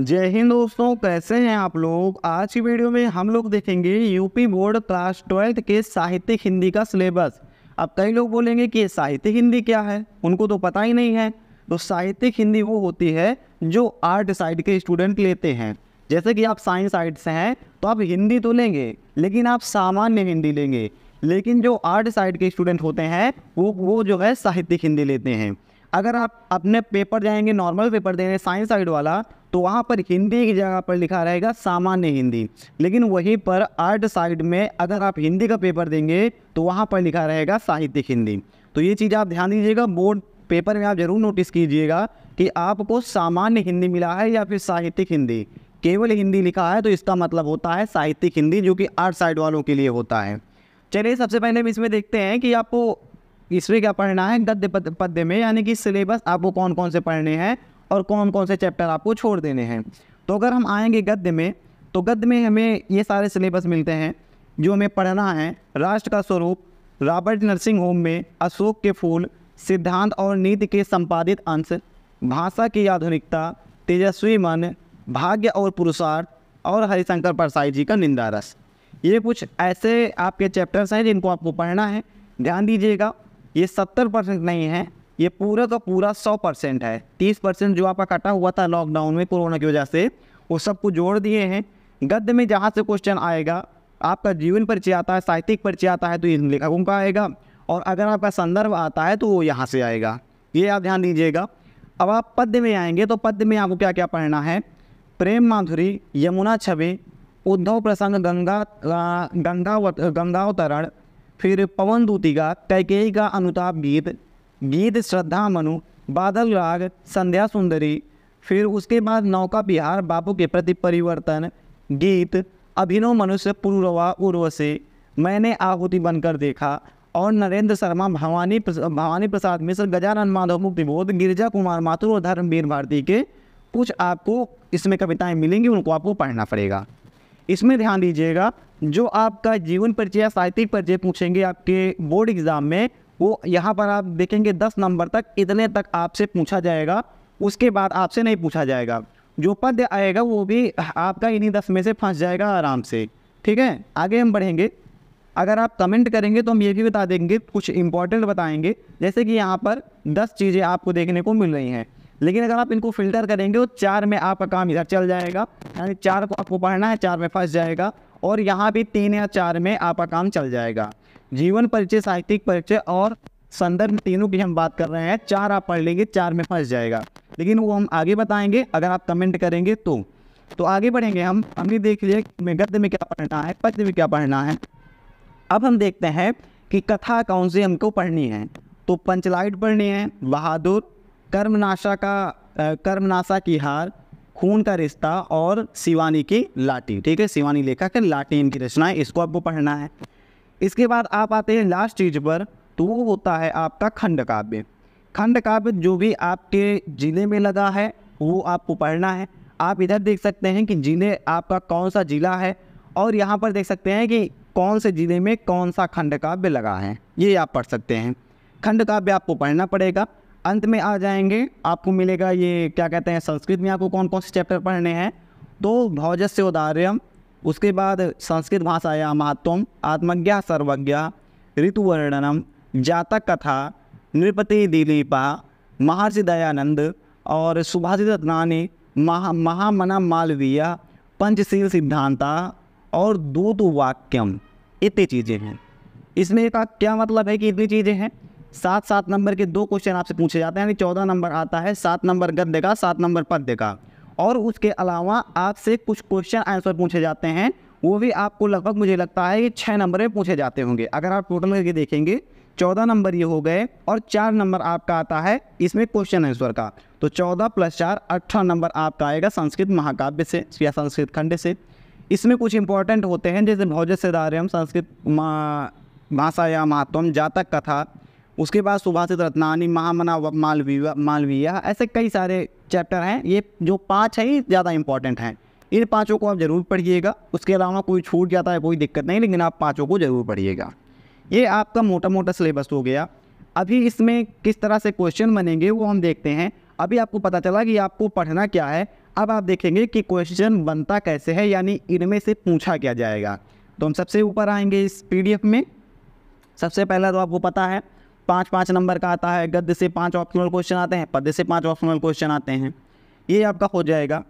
जय हिंद दोस्तों कैसे हैं आप लोग आज की वीडियो में हम लोग देखेंगे यूपी बोर्ड क्लास ट्वेल्थ के साहित्यिक हिंदी का सिलेबस अब कई लोग बोलेंगे कि साहित्यिक हिंदी क्या है उनको तो पता ही नहीं है तो साहित्यिक हिंदी वो होती है जो आर्ट साइड के स्टूडेंट लेते हैं जैसे कि आप साइंस साइड से हैं तो आप हिंदी तो लेंगे लेकिन आप सामान्य हिंदी लेंगे लेकिन जो आर्ट साइड के स्टूडेंट होते हैं वो वो जो है साहित्यिक हिंदी लेते हैं अगर आप अपने पेपर जाएंगे नॉर्मल पेपर देंगे साइंस साइड वाला तो वहाँ पर हिंदी की जगह पर लिखा रहेगा सामान्य हिंदी लेकिन वहीं पर आर्ट साइड में अगर आप हिंदी का पेपर देंगे तो वहाँ पर लिखा रहेगा साहित्यिक हिंदी तो ये चीज़ आप ध्यान दीजिएगा बोर्ड पेपर में आप ज़रूर नोटिस कीजिएगा कि आपको सामान्य हिंदी मिला है या फिर साहित्यिक हिंदी केवल हिंदी लिखा है तो इसका मतलब होता है साहित्यिक हिंदी जो कि आर्ट साइड वालों के लिए होता है चलिए सबसे पहले हम इसमें देखते हैं कि आपको इसमें क्या पढ़ना है गद्य पद्य में यानी कि सिलेबस आपको कौन कौन से पढ़ने हैं और कौन कौन से चैप्टर आपको छोड़ देने हैं तो अगर हम आएंगे गद्य में तो गद्य में हमें ये सारे सिलेबस मिलते हैं जो हमें पढ़ना है राष्ट्र का स्वरूप रॉबर्ट नर्सिंग होम में अशोक के फूल सिद्धांत और नीति के संपादित अंश भाषा की आधुनिकता तेजस्वी मन भाग्य और पुरुषार्थ और हरिशंकर परसाई जी का निंदा रस ये कुछ ऐसे आपके चैप्टर्स हैं जिनको आपको पढ़ना है ध्यान दीजिएगा ये सत्तर परसेंट नहीं है ये पूरा का तो पूरा सौ परसेंट है तीस परसेंट जो आपका कटा हुआ था लॉकडाउन में कोरोना की वजह से वो सबको जोड़ दिए हैं गद्य में जहाँ से क्वेश्चन आएगा आपका जीवन परिचय आता है साहित्यिक परिचय आता है तो इन लेखकों का आएगा और अगर आपका संदर्भ आता है तो वो यहाँ से आएगा ये आप ध्यान दीजिएगा अब आप पद्य में आएंगे तो पद्य में आपको क्या क्या पढ़ना है प्रेम माधुरी यमुना छवि उद्धव प्रसंग गंगा गंगा गंगावतरण फिर पवन दूतिका कैकेयी का अनुताप गीत गीत श्रद्धा मनु बादल राग संध्या सुंदरी फिर उसके बाद नौका बिहार बापू के प्रति परिवर्तन गीत अभिनव मनुष्य पूर्ववा उर्वशी मैंने आहुति बनकर देखा और नरेंद्र शर्मा भवानी भवानी प्रसाद मिश्र गजानन माधव मुक्तिबोध गिरिजा कुमार माथुर और धर्मवीर भारती के कुछ आपको इसमें कविताएं मिलेंगी उनको आपको पढ़ना पड़ेगा इसमें ध्यान दीजिएगा जो आपका जीवन परिचय साहित्यिक परिचय पूछेंगे आपके बोर्ड एग्जाम में वो यहाँ पर आप देखेंगे दस नंबर तक इतने तक आपसे पूछा जाएगा उसके बाद आपसे नहीं पूछा जाएगा जो पद आएगा वो भी आपका इन्हीं दस में से फंस जाएगा आराम से ठीक है आगे हम बढ़ेंगे अगर आप कमेंट करेंगे तो हम ये भी बता देंगे कुछ इंपॉर्टेंट बताएंगे जैसे कि यहाँ पर दस चीज़ें आपको देखने को मिल रही हैं लेकिन अगर आप इनको फिल्टर करेंगे तो चार में आपका काम इधर चल जाएगा यानी चार को आपको पढ़ना है चार में फंस जाएगा और यहाँ भी तीन या चार में आपका काम चल जाएगा जीवन परिचय साहित्यिक परिचय और संदर्भ तीनों की हम बात कर रहे हैं चार आप पढ़ लेंगे चार में फंस जाएगा लेकिन वो हम आगे बताएंगे अगर आप कमेंट करेंगे तो तो आगे बढ़ेंगे हम भी देख लीजिए गद्य में क्या पढ़ना है पद्य में क्या पढ़ना है अब हम देखते हैं कि कथा कौन सी हमको पढ़नी है तो पंचलाइट पढ़नी है बहादुर कर्मनाशा का कर्मनाशा की हार खून का रिश्ता और शिवानी की लाठी ठीक है शिवानी लेखक लाठी इनकी रचना है इसको आपको पढ़ना है इसके बाद आप आते हैं लास्ट चीज पर तो वो होता है आपका खंड काव्य खंड काव्य जो भी आपके जिले में लगा है वो आपको पढ़ना है आप इधर देख सकते हैं कि जिले आपका कौन सा जिला है और यहाँ पर देख सकते हैं कि कौन से ज़िले में कौन सा खंड काव्य लगा है ये आप पढ़ सकते हैं खंड काव्य आपको पढ़ना पड़ेगा अंत में आ जाएंगे आपको मिलेगा ये क्या कहते हैं संस्कृत में आपको कौन कौन से चैप्टर पढ़ने हैं तो भौजस्य उदार्यम उसके बाद संस्कृत भाषाया महत्व आत्मज्ञा सर्वज्ञा ऋतुवर्णनम जातक कथा नृपति दिलीपा महर्षि दयानंद और सुभाषित नानी महा महामना मालवीय पंचशील सिद्धांता और दूत वाक्यम इतनी चीज़ें हैं इसमें का क्या मतलब है कि इतनी चीज़ें हैं सात सात नंबर के दो क्वेश्चन आपसे पूछे जाते हैं यानी चौदह नंबर आता है सात नंबर गद्य का सात नंबर पद्य का और उसके अलावा आपसे कुछ क्वेश्चन आंसर पूछे जाते हैं वो भी आपको लगभग मुझे लगता है कि छः नंबर में पूछे जाते होंगे अगर आप टोटल करके देखेंगे चौदह नंबर ये हो गए और चार नंबर आपका आता है इसमें क्वेश्चन आंसर का तो चौदह प्लस चार अट्ठारह नंबर आपका आएगा संस्कृत महाकाव्य से या संस्कृत खंड से इसमें कुछ इंपॉर्टेंट होते हैं जैसे भौज से दार्यम संस्कृत भाषा या महात्म जातक कथा उसके बाद सुभाषित तो रत्नानी महामना मालवीवा मालवीया ऐसे कई सारे चैप्टर हैं ये जो पाँच है ये ज़्यादा इंपॉर्टेंट हैं इन पाँचों को आप ज़रूर पढ़िएगा उसके अलावा कोई छूट जाता है कोई दिक्कत नहीं लेकिन आप पाँचों को ज़रूर पढ़िएगा ये आपका मोटा मोटा सिलेबस हो गया अभी इसमें किस तरह से क्वेश्चन बनेंगे वो हम देखते हैं अभी आपको पता चला कि आपको पढ़ना क्या है अब आप देखेंगे कि क्वेश्चन बनता कैसे है यानी इनमें से पूछा क्या जाएगा तो हम सबसे ऊपर आएंगे इस पीडीएफ में सबसे पहला तो आपको पता है पाँच पाँच नंबर का आता है गद्य से पाँच ऑप्शनल क्वेश्चन आते हैं पद्य से पाँच ऑप्शनल क्वेश्चन आते हैं ये आपका हो जाएगा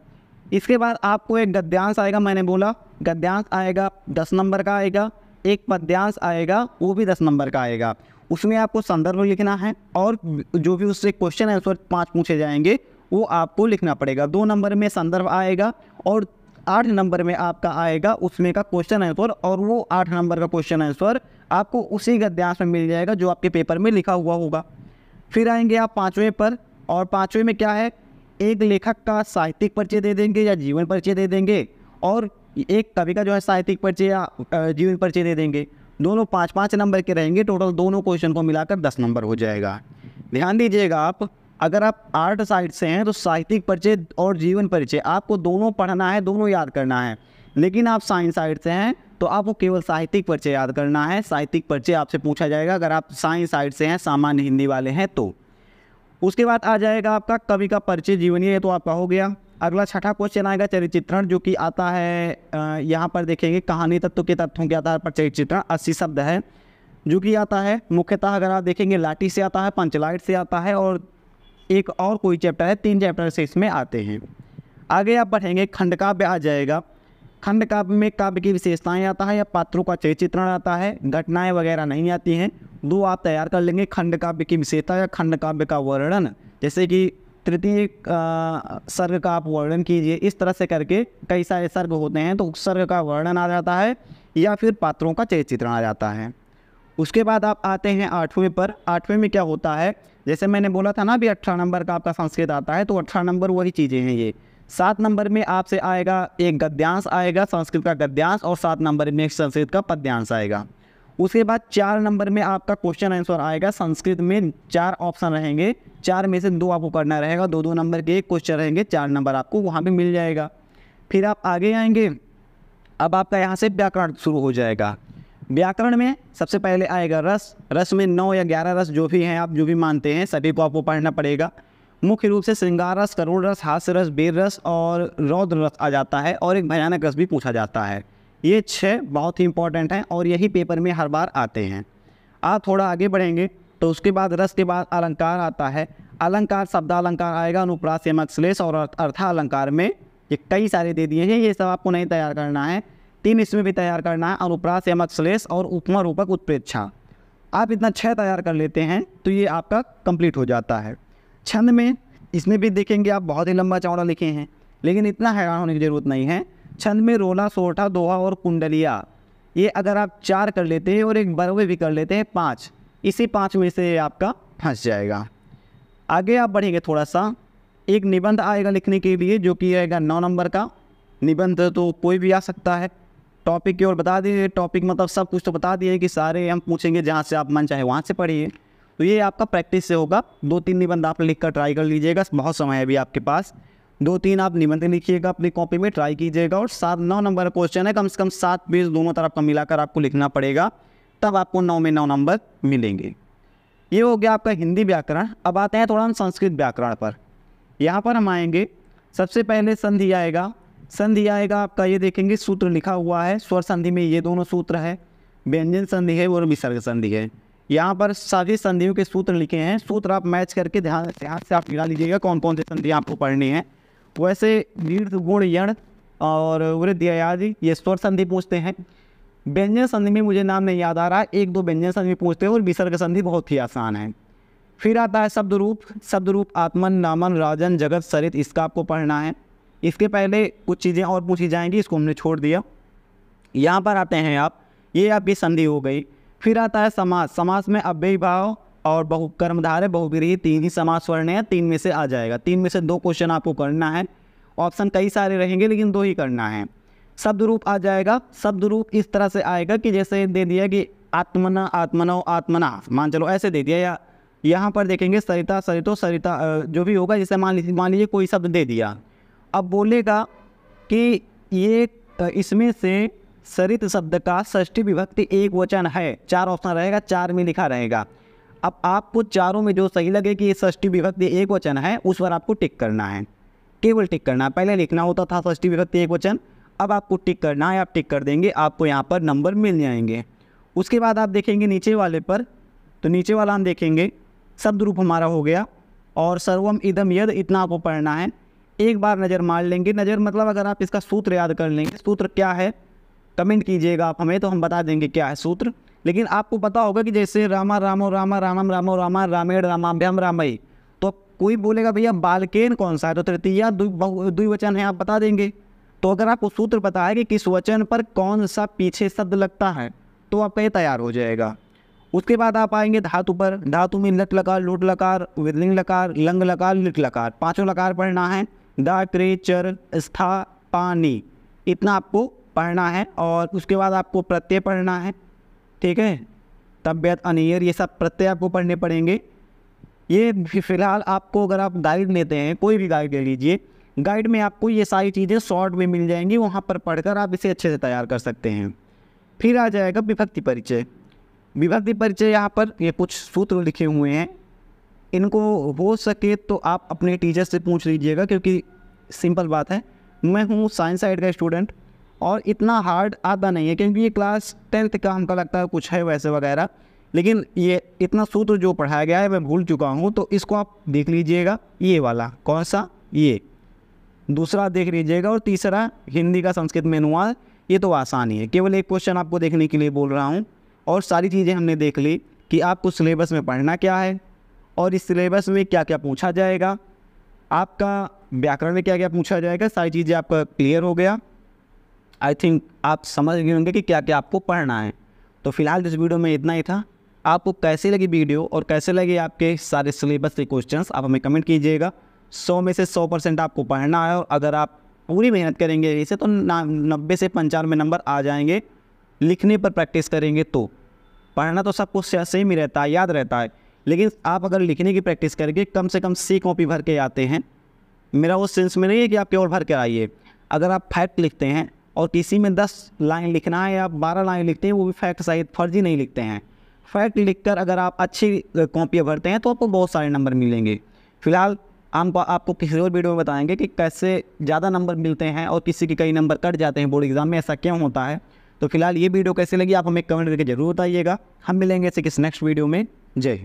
इसके बाद आपको एक गद्यांश आएगा मैंने बोला गद्यांश आएगा दस नंबर का आएगा एक पद्यांश आएगा वो भी दस नंबर का आएगा उसमें आपको संदर्भ लिखना है और जो भी उससे क्वेश्चन आंसर पाँच पूछे जाएंगे वो आपको लिखना पड़ेगा दो नंबर में संदर्भ आएगा और आठ नंबर में आपका आएगा उसमें का क्वेश्चन आंसर और वो आठ नंबर का क्वेश्चन आंसर आपको उसी गद्यांश में मिल जाएगा जो आपके पेपर में लिखा हुआ होगा फिर आएंगे आप पाँचवें पर और पाँचवें में क्या है एक लेखक का साहित्यिक परिचय दे देंगे या जीवन परिचय दे देंगे और एक कवि का जो है साहित्यिक परिचय या जीवन परिचय दे देंगे दोनों पाँच पाँच नंबर के रहेंगे टोटल दोनों क्वेश्चन को मिलाकर दस नंबर हो जाएगा ध्यान दीजिएगा आप अगर आप आर्ट साइड से हैं तो साहित्यिक परिचय और जीवन परिचय आपको दोनों पढ़ना है दोनों याद करना है लेकिन आप साइंस साइड से हैं तो आपको केवल साहित्यिक परिचय याद करना है साहित्यिक परिचय आपसे पूछा जाएगा अगर आप साइंस साइड से हैं सामान्य हिंदी वाले हैं तो उसके बाद आ जाएगा आपका कवि का परिचय जीवनी ये तो आपका हो गया अगला छठा क्वेश्चन आएगा चरित्रण जो कि आता है यहाँ पर देखेंगे कहानी तत्व के तथ्यों के आधार पर चरित्रण अस्सी शब्द है जो कि आता है मुख्यतः अगर आप देखेंगे लाठी से आता है पंचलाइट से आता है और एक और कोई चैप्टर है तीन चैप्टर से इसमें आते हैं आगे आप बढ़ेंगे खंडकाव्य आ जाएगा खंड काव्य में काव्य की विशेषताएं आता है या पात्रों का चरित्रण आता है घटनाएं वगैरह नहीं आती हैं दो आप तैयार कर लेंगे खंड काव्य की विशेषता या खंड काव्य का वर्णन जैसे कि तृतीय सर्ग का आप वर्णन कीजिए इस तरह से करके कई सारे सर्ग होते हैं तो उस का वर्णन आ जाता है या फिर पात्रों का चरित्रण आ जाता है उसके बाद आप आते हैं आठवें पर आठवें में क्या होता है जैसे मैंने बोला था ना अभी अठारह नंबर का आपका संस्कृत आता है तो अठारह नंबर वही चीज़ें हैं ये सात नंबर में आपसे आएगा एक गद्यांश आएगा संस्कृत का गद्यांश और सात नंबर में संस्कृत का पद्यांश आएगा उसके बाद चार नंबर में आपका क्वेश्चन आंसर आएगा संस्कृत में चार ऑप्शन रहेंगे चार में से दो आपको करना रहेगा दो दो नंबर के एक क्वेश्चन रहेंगे चार नंबर आपको वहाँ पर मिल जाएगा फिर आप आगे आएंगे अब आपका यहाँ से व्याकरण शुरू हो जाएगा व्याकरण में सबसे पहले आएगा रस रस में नौ या ग्यारह रस जो भी हैं आप जो भी मानते हैं सभी को आपको पढ़ना पड़ेगा मुख्य रूप से श्रृंगार रस करोड़ रस हास्य रस बेर रस और रौद्र रस आ जाता है और एक भयानक रस भी पूछा जाता है ये छः बहुत ही इंपॉर्टेंट हैं और यही पेपर में हर बार आते हैं आप थोड़ा आगे बढ़ेंगे तो उसके बाद रस के बाद अलंकार आता है अलंकार शब्द अलंकार आएगा अनुप्रास यमक श्लेष और अर्था अलंकार में ये कई सारे दे दिए हैं ये सब आपको नहीं तैयार करना है तीन इसमें भी तैयार करना है अनुप्रास यमक श्लेष और उपमा रूपक उत्प्रेक्षा आप इतना छः तैयार कर लेते हैं तो ये आपका कंप्लीट हो जाता है छंद में इसमें भी देखेंगे आप बहुत ही लंबा चौड़ा लिखे हैं लेकिन इतना हैरान होने की ज़रूरत नहीं है छंद में रोला सोठा दोहा और कुंडलिया ये अगर आप चार कर लेते हैं और एक बरवे भी कर लेते हैं पाँच इसी पाँच में से आपका फंस जाएगा आगे आप बढ़ेंगे थोड़ा सा एक निबंध आएगा लिखने के लिए जो कि आएगा नौ नंबर का निबंध तो कोई भी आ सकता है टॉपिक की ओर बता दिए टॉपिक मतलब सब कुछ तो बता दिए कि सारे हम पूछेंगे जहाँ से आप मन चाहे वहाँ से पढ़िए तो ये आपका प्रैक्टिस से होगा दो तीन निबंध आप लिख कर ट्राई कर लीजिएगा बहुत समय है अभी आपके पास दो तीन आप निबंध लिखिएगा अपनी कॉपी में ट्राई कीजिएगा और सात नौ नंबर क्वेश्चन है कम से कम सात पेज दोनों तरफ का मिलाकर आपको लिखना पड़ेगा तब आपको नौ में नौ नंबर मिलेंगे ये हो गया आपका हिंदी व्याकरण अब आते हैं थोड़ा हम संस्कृत व्याकरण पर यहाँ पर हम आएंगे सबसे पहले संधि आएगा संधि आएगा आपका ये देखेंगे सूत्र लिखा हुआ है स्वर संधि में ये दोनों सूत्र है व्यंजन संधि है और विसर्ग संधि है यहाँ पर सभी संधियों के सूत्र लिखे हैं सूत्र आप मैच करके ध्यान ध्यान से आप मिला लीजिएगा कौन कौन से संधि आपको पढ़नी है वैसे दीर्घ गुण यण और वृद्धि ये स्वर संधि पूछते हैं व्यंजन संधि में मुझे नाम नहीं याद आ रहा एक दो व्यंजन संधि पूछते हैं और विसर्ग संधि बहुत ही आसान है फिर आता है शब्द रूप शब्द रूप आत्मन नामन राजन जगत सरित इसका आपको पढ़ना है इसके पहले कुछ चीज़ें और पूछी जाएंगी इसको हमने छोड़ दिया यहाँ पर आते हैं आप ये आपकी संधि हो गई फिर आता है समास समास में अव्यय भाव और बहु कर्मधारय बहुविरीही तीन ही समास वर्ण है तीन में से आ जाएगा तीन में से दो क्वेश्चन आपको करना है ऑप्शन कई सारे रहेंगे लेकिन दो ही करना है शब्द रूप आ जाएगा शब्द रूप इस तरह से आएगा कि जैसे दे दिया कि आत्मना आत्मनो आत्मना मान चलो ऐसे दे दिया या यहाँ पर देखेंगे सरिता सरितो सरिता जो भी होगा जैसे मान लीजिए मान लीजिए कोई शब्द दे दिया अब बोलेगा कि ये इसमें से सरित शब्द का षष्ठी विभक्ति एक वचन है चार ऑप्शन रहेगा चार में लिखा रहेगा अब आपको चारों में जो सही लगे कि ये षष्ठी विभक्ति एक वचन है उस पर आपको टिक करना है केवल टिक करना है पहले लिखना होता था षष्ठी विभक्ति एक वचन अब आपको टिक करना है आप टिक कर देंगे आपको यहाँ पर नंबर मिल जाएंगे उसके बाद आप देखेंगे नीचे वाले पर तो नीचे वाला हम देखेंगे शब्द रूप हमारा हो गया और सर्वम इदम यद इतना आपको पढ़ना है एक बार नज़र मार लेंगे नज़र मतलब अगर आप इसका सूत्र याद कर लेंगे सूत्र क्या है कमेंट कीजिएगा आप हमें तो हम बता देंगे क्या है सूत्र लेकिन आपको पता होगा कि जैसे रामा रामो रामा रामम रामो रामा रामेण रामाभ्यम रामई तो कोई बोलेगा भैया बालकेन कौन सा है तो तृतीया द्विवचन है आप बता देंगे तो अगर आपको सूत्र पता है कि किस वचन पर कौन सा पीछे शब्द लगता है तो आपका ये तैयार हो जाएगा उसके बाद आप आएंगे धातु पर धातु में लट लकार लूट लकार विदलिंग लकार लंग लकार लिट लकार पाँचों लकार पढ़ना है द क्रे चर स्था पानी इतना आपको पढ़ना है और उसके बाद आपको प्रत्यय पढ़ना है ठीक है तबियत अनियर ये सब प्रत्यय आपको पढ़ने पड़ेंगे ये फ़िलहाल आपको अगर आप गाइड लेते हैं कोई भी गाइड ले लीजिए गाइड में आपको ये सारी चीज़ें शॉर्ट में मिल जाएंगी वहाँ पर पढ़कर आप इसे अच्छे से तैयार कर सकते हैं फिर आ जाएगा विभक्ति परिचय विभक्ति परिचय यहाँ पर ये कुछ सूत्र लिखे हुए हैं इनको हो सके तो आप अपने टीचर से पूछ लीजिएगा क्योंकि सिंपल बात है मैं हूँ साइंस साइड का स्टूडेंट और इतना हार्ड आता नहीं है क्योंकि ये क्लास टेंथ का हमको लगता है कुछ है वैसे वगैरह लेकिन ये इतना सूत्र जो पढ़ाया गया है मैं भूल चुका हूँ तो इसको आप देख लीजिएगा ये वाला कौन सा ये दूसरा देख लीजिएगा और तीसरा हिंदी का संस्कृत में अनुवाद ये तो आसान ही है केवल एक क्वेश्चन आपको देखने के लिए बोल रहा हूँ और सारी चीज़ें हमने देख ली कि आपको सिलेबस में पढ़ना क्या है और इस सिलेबस में क्या क्या पूछा जाएगा आपका व्याकरण में क्या क्या पूछा जाएगा सारी चीज़ें आपका क्लियर हो गया आई थिंक आप समझ गए होंगे कि क्या क्या आपको पढ़ना है तो फिलहाल इस वीडियो में इतना ही था आपको कैसी लगी वीडियो और कैसे लगे आपके सारे सिलेबस के क्वेश्चंस आप हमें कमेंट कीजिएगा सौ में से सौ परसेंट आपको पढ़ना है और अगर आप पूरी मेहनत करेंगे इसे तो नब्बे से पंचानवे नंबर आ जाएंगे लिखने पर प्रैक्टिस करेंगे तो पढ़ना तो सब कुछ सेम ही रहता है याद रहता है लेकिन आप अगर लिखने की प्रैक्टिस करके कम से कम सी कॉपी भर के आते हैं मेरा वो सेंस में नहीं है कि आप प्योर भर के आइए अगर आप फैक्ट लिखते हैं और किसी में दस लाइन लिखना है या बारह लाइन लिखते हैं वो भी फैक्ट सहित फर्जी नहीं लिखते हैं फैक्ट लिखकर अगर आप अच्छी कॉपियाँ भरते हैं तो आपको बहुत सारे नंबर मिलेंगे फिलहाल हम आपको किसी और वीडियो में बताएंगे कि कैसे ज़्यादा नंबर मिलते हैं और किसी के कई नंबर कट जाते हैं बोर्ड एग्ज़ाम में ऐसा क्यों होता है तो फिलहाल ये वीडियो कैसी लगी आप हमें कमेंट करके ज़रूर बताइएगा हम मिलेंगे ऐसे किस नेक्स्ट वीडियो में जय हिंद